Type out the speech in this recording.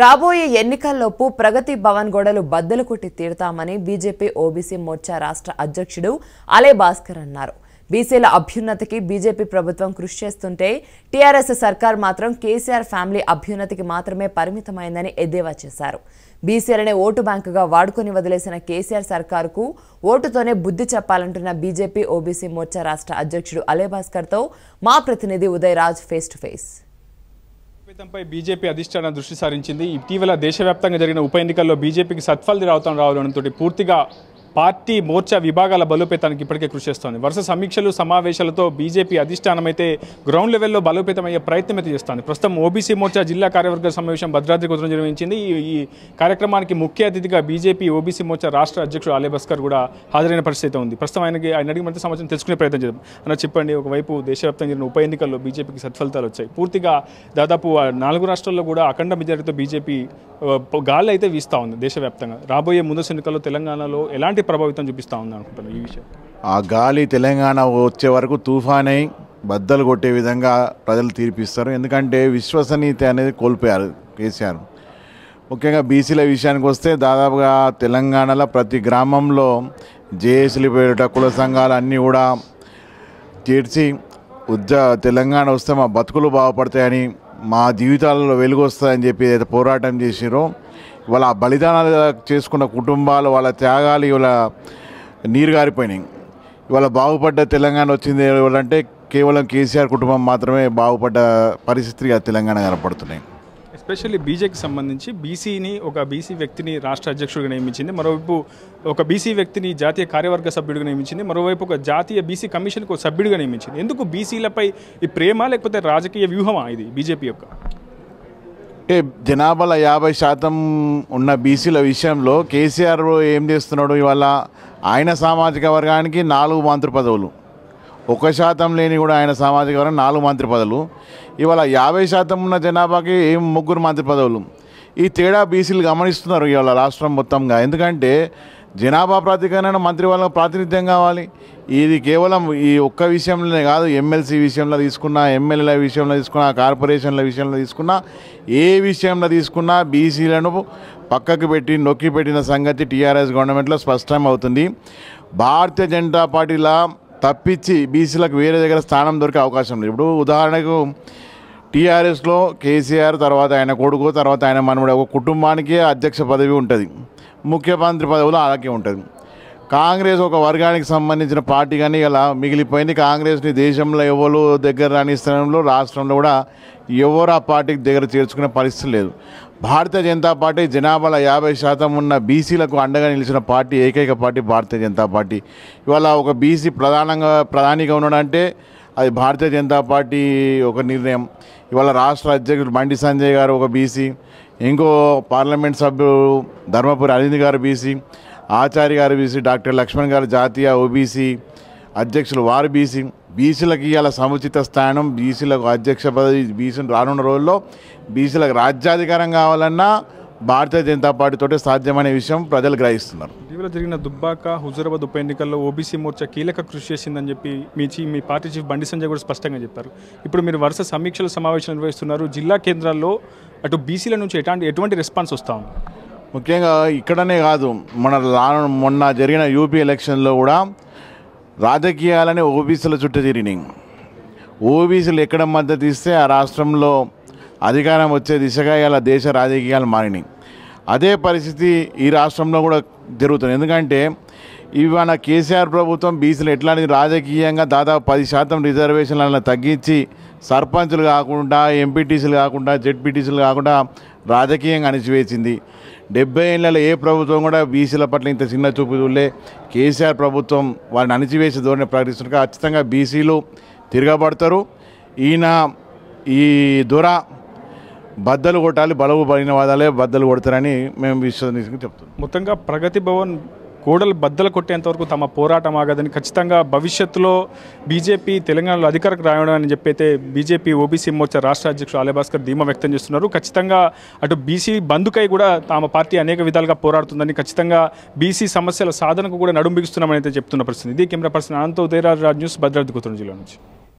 రాబోయే ఎన్నికల్లోపు ప్రగతి భవన్ గొడవలు బద్దలు కొట్టి తీరుతామని బీజేపీ ఓబీసీ మోర్చా రాష్ట్ర అధ్యక్షుడు అలే భాస్కర్ అన్నారు బీసీల అభ్యున్నతికి బీజేపీ ప్రభుత్వం కృషి చేస్తుంటే టీఆర్ఎస్ సర్కార్ మాత్రం కేసీఆర్ ఫ్యామిలీ అభ్యున్నతికి మాత్రమే పరిమితమైందని ఎద్దేవా చేశారు బీసీలనే ఓటు బ్యాంకుగా వాడుకుని వదిలేసిన కేసీఆర్ సర్కారుకు ఓటుతోనే బుద్ధి చెప్పాలంటున్న బీజేపీ ఓబీసీ మోర్చా రాష్ట్ర అధ్యక్షుడు అలే భాస్కర్తో మా ప్రతినిధి ఉదయ్ ఫేస్ టు ఫేస్ ఫలితంపై బీజేపీ అధిష్టానం దృష్టి సారించింది ఇటీవల దేశవ్యాప్తంగా జరిగిన ఉప ఎన్నికల్లో బీజేపీకి సత్ఫలితం రావడం రావడంతో పూర్తిగా పార్టీ మోర్చా విభాగాల బలోపేతానికి ఇప్పటికే కృషి చేస్తోంది వరుస సమీక్షలు సమావేశాలతో బీజేపీ అధిష్టానమైతే గ్రౌండ్ లెవెల్లో బలోపేతమయ్యే ప్రయత్నం అయితే చేస్తోంది ప్రస్తుతం ఓబీసీ మోర్చా జిల్లా కార్యవర్గ సమావేశం భద్రాద్రి కుదురు నిర్వహించింది ఈ కార్యక్రమానికి ముఖ్య అతిథిగా బీజేపీ ఓబీసీ మోర్చా రాష్ట్ర అధ్యక్షుడు ఆలయ భాస్కర్ కూడా హాజరైన పరిస్థితి ఉంది ప్రస్తుతం ఆయనకి ఆయన అడిగిన మరింత సమాచారం తెలుసుకునే ప్రయత్నం చేద్దాం అన్న చెప్పండి ఒకవైపు దేశవ్యాప్తంగా జరిగిన ఉప ఎన్నికల్లో బీజేపీకి సత్ఫలితాలు వచ్చాయి పూర్తిగా దాదాపు నాలుగు రాష్ట్రాల్లో కూడా అఖండ మెజారిటీతో బీజేపీ గాలి అయితే వీస్తూ ఉంది దేశవ్యాప్తంగా రాబోయే ముందస్తు ఎన్నికల్లో తెలంగాణలో ఎలాంటి ప్రభావితం చూపిస్తూ ఉంది అనుకుంటున్నాను ఈ విషయం ఆ గాలి తెలంగాణ వచ్చే వరకు తుఫాన్ అయి బద్దలు కొట్టే విధంగా ప్రజలు తీర్పిస్తారు ఎందుకంటే విశ్వసనీయత అనేది కోల్పోయారు కేసీఆర్ ముఖ్యంగా బీసీల విషయానికి వస్తే దాదాపుగా తెలంగాణలో ప్రతి గ్రామంలో జేఏసీలు పేరిట కుల సంఘాలు అన్నీ కూడా చేర్చి ఉద్యా తెలంగాణ వస్తే మా బతుకులు బాగుపడతాయని మా జీవితాలలో వెలుగు వస్తాయని చెప్పి పోరాటం చేసిరో వాళ్ళ బలిదానాలు చేసుకున్న కుటుంబాలు వాళ్ళ త్యాగాలు ఇవాళ నీరు గారిపోయినాయి ఇవాళ బాగుపడ్డ తెలంగాణ వచ్చింది ఎవరంటే కేవలం కేసీఆర్ కుటుంబం మాత్రమే బాగుపడ్డ పరిస్థితిగా తెలంగాణ కనపడుతున్నాయి ఎస్పెషల్లీ బీజేకి సంబంధించి బీసీని ఒక బీసీ వ్యక్తిని రాష్ట్ర అధ్యక్షుడిగా నియమించింది మరోవైపు ఒక బీసీ వ్యక్తిని జాతీయ కార్యవర్గ సభ్యుడిగా నియమించింది మరోవైపు ఒక జాతీయ బీసీ కమిషన్కి ఒక సభ్యుడిగా నియమించింది ఎందుకు బీసీలపై ఈ ప్రేమ లేకపోతే రాజకీయ వ్యూహమా ఇది బీజేపీ యొక్క అంటే జనాభాల యాభై శాతం ఉన్న బీసీల విషయంలో కేసీఆర్ ఏం చేస్తున్నాడు ఇవాళ ఆయన సామాజిక వర్గానికి నాలుగు మంత్రి పదవులు ఒక శాతం లేని కూడా ఆయన సామాజిక వర్గం నాలుగు మంత్రి పదవులు ఇవాళ యాభై శాతం ఉన్న జనాభాకి ఏం ముగ్గురు మంత్రి పదవులు ఈ తేడా బీసీలు గమనిస్తున్నారు ఇవాళ రాష్ట్రం మొత్తంగా ఎందుకంటే జనాభా మంత్రి మంత్రివర్గం ప్రాతినిధ్యం కావాలి ఇది కేవలం ఈ ఒక్క విషయంలోనే కాదు ఎమ్మెల్సీ విషయంలో తీసుకున్నా ఎమ్మెల్యేల విషయంలో తీసుకున్నా కార్పొరేషన్ల విషయంలో తీసుకున్నా ఏ విషయంలో తీసుకున్నా బీసీలను పక్కకు పెట్టి నొక్కి పెట్టిన సంగతి టీఆర్ఎస్ గవర్నమెంట్లో స్పష్టం అవుతుంది భారతీయ జనతా పార్టీలా తప్పించి బీసీలకు వేరే దగ్గర స్థానం దొరికే అవకాశం లేదు ఇప్పుడు ఉదాహరణకు టీఆర్ఎస్లో కేసీఆర్ తర్వాత ఆయన కొడుకు తర్వాత ఆయన మనముడు ఒక కుటుంబానికే అధ్యక్ష పదవి ఉంటుంది ముఖ్యమంత్రి పదవులు అలాగే ఉంటుంది కాంగ్రెస్ ఒక వర్గానికి సంబంధించిన పార్టీ కానీ ఇలా మిగిలిపోయింది కాంగ్రెస్ని దేశంలో ఎవరు దగ్గర రాని స్థానంలో రాష్ట్రంలో కూడా ఎవరు ఆ పార్టీకి దగ్గర చేర్చుకునే పరిస్థితి లేదు భారతీయ జనతా పార్టీ జనాభాలో యాభై శాతం ఉన్న బీసీలకు అండగా నిలిచిన పార్టీ ఏకైక పార్టీ భారతీయ జనతా పార్టీ ఇవాళ ఒక బీసీ ప్రధానంగా ప్రధానిగా ఉన్నాడంటే అది భారతీయ జనతా పార్టీ ఒక నిర్ణయం ఇవాళ రాష్ట్ర అధ్యక్షుడు బండి సంజయ్ గారు ఒక బీసీ ఇంకో పార్లమెంట్ సభ్యుడు ధర్మపురి అరవింద్ గారు బీసీ ఆచార్య గారు బీసీ డాక్టర్ లక్ష్మణ్ గారు జాతీయ ఓబీసీ అధ్యక్షులు వారు బీసీ బీసీలకు ఇవాళ సముచిత స్థానం బీసీలకు అధ్యక్ష పదవి బీసీని రానున్న రోజుల్లో బీసీలకు రాజ్యాధికారం కావాలన్నా భారతీయ జనతా పార్టీతో సాధ్యమనే విషయం ప్రజలు గ్రహిస్తున్నారు ఇటీవల జరిగిన దుబ్బాక హుజూరాబాద్ ఉప ఎన్నికల్లో ఓబీసీ మోర్చా కీలక కృషి చేసిందని చెప్పి మీ మీ పార్టీ చీఫ్ బండి సంజయ్ కూడా స్పష్టంగా చెప్పారు ఇప్పుడు మీరు వరుస సమీక్షల సమావేశం నిర్వహిస్తున్నారు జిల్లా కేంద్రాల్లో అటు బీసీల నుంచి ఎటువంటి ఎటువంటి రెస్పాన్స్ వస్తా ఉంది ముఖ్యంగా ఇక్కడనే కాదు మన మొన్న జరిగిన యూపీ ఎలక్షన్లో కూడా రాజకీయాలని ఓబీసీల చుట్టూ తిరిగినాయి ఓబీసీలు ఎక్కడ మద్దతు ఇస్తే ఆ రాష్ట్రంలో అధికారం వచ్చే దిశగా ఇలా దేశ రాజకీయాలు మారినాయి అదే పరిస్థితి ఈ రాష్ట్రంలో కూడా జరుగుతుంది ఎందుకంటే ఇవాళ కేసీఆర్ ప్రభుత్వం బీసీలు ఎట్లాంటి రాజకీయంగా దాదాపు పది శాతం రిజర్వేషన్లను తగ్గించి సర్పంచ్లు కాకుండా ఎంపీటీసీలు కాకుండా జెడ్పీటీసీలు కాకుండా రాజకీయంగా అణిచివేసింది డెబ్బై ఏళ్ళలో ఏ ప్రభుత్వం కూడా బీసీల పట్ల ఇంత చిన్న చూపు చూడలే కేసీఆర్ ప్రభుత్వం వారిని అణిచివేసే ధోరణి ప్రకటిస్తున్నారు ఖచ్చితంగా బీసీలు తిరగబడతారు ఈయన ఈ దొర బద్దలు కొట్టాలి బలవు పడిన వాదాలే బద్దలు కొడతారని మేము విశ్వసనీయంగా చెప్తున్నాం మొత్తంగా ప్రగతి భవన్ కోడలు బద్దలు కొట్టేంతవరకు తమ పోరాటం ఆగదని ఖచ్చితంగా భవిష్యత్తులో బీజేపీ తెలంగాణలో అధికారకు రావడం అని చెప్పైతే బీజేపీ ఓబీసీ మోర్చా రాష్ట్ర అధ్యక్షుడు ఆలయభాస్కర్ ధీమా వ్యక్తం చేస్తున్నారు ఖచ్చితంగా అటు బీసీ బంధుకై కూడా తమ పార్టీ అనేక విధాలుగా పోరాడుతుందని ఖచ్చితంగా బీసీ సమస్యల సాధనకు కూడా నడుంబిస్తున్నామని అయితే చెప్తున్న పరిస్థితి ఇది camera person Anantha Udayaraju Raj news Bhadradri Kothuru జిల్లా నుంచి